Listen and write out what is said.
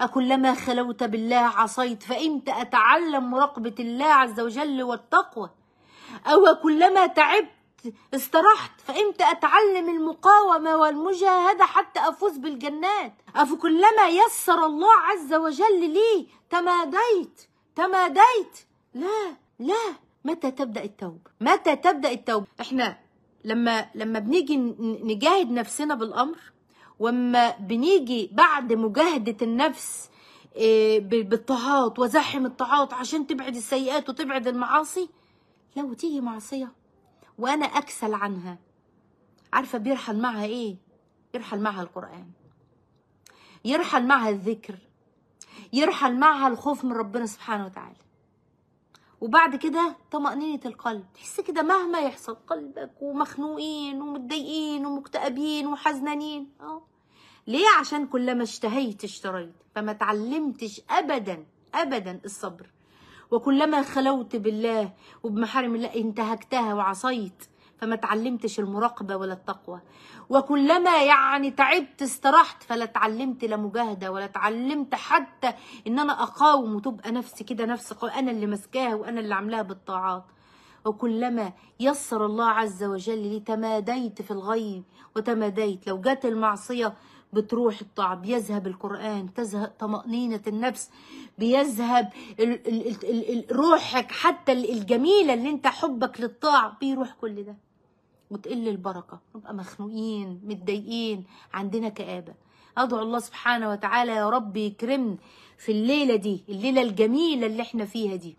أكلما خلوت بالله عصيت فإمتى أتعلم مراقبة الله عز وجل والتقوى أو كلما تعبت استرحت فإمتى أتعلم المقاومة والمجاهدة حتى أفوز بالجنات أفكلما يسر الله عز وجل لي تماديت تماديت لا لا متى تبدأ التوبة متى تبدأ التوبة إحنا لما لما بنيجي نجاهد نفسنا بالأمر واما بنيجي بعد مجاهدة النفس إيه، بالطاعات وزحم الطاعات عشان تبعد السيئات وتبعد المعاصي لو تيجي معصية وأنا أكسل عنها عارفة بيرحل معها إيه؟ يرحل معها القرآن يرحل معها الذكر يرحل معها الخوف من ربنا سبحانه وتعالى وبعد كده طمأنينة القلب تحس كده مهما يحصل قلبك ومخنوقين ومتضايقين ومكتئبين وحزنانين اه ليه عشان كلما اشتهيت اشتريت فما تعلمتش ابدا ابدا الصبر وكلما خلوت بالله وبمحارم الله انتهكتها وعصيت فما تعلمتش المراقبة ولا التقوى وكلما يعني تعبت استرحت فلا تعلمت لا مجاهدة ولا تعلمت حتى ان انا اقاوم وتبقى نفسي كده نفس انا اللي ماسكاها وانا اللي عاملاها بالطاعات وكلما يسر الله عز وجل لي تماديت في الغيب وتماديت لو جت المعصية بتروح الطاعة بيذهب القرآن تذهب طمأنينة النفس بيذهب روحك حتى الجميلة اللي انت حبك للطاعة بيروح كل ده وتقل البركة نبقى مخنوقين متضايقين عندنا كآبة أدعو الله سبحانه وتعالى يا رب يكرمنا في الليلة دي الليلة الجميلة اللي احنا فيها دي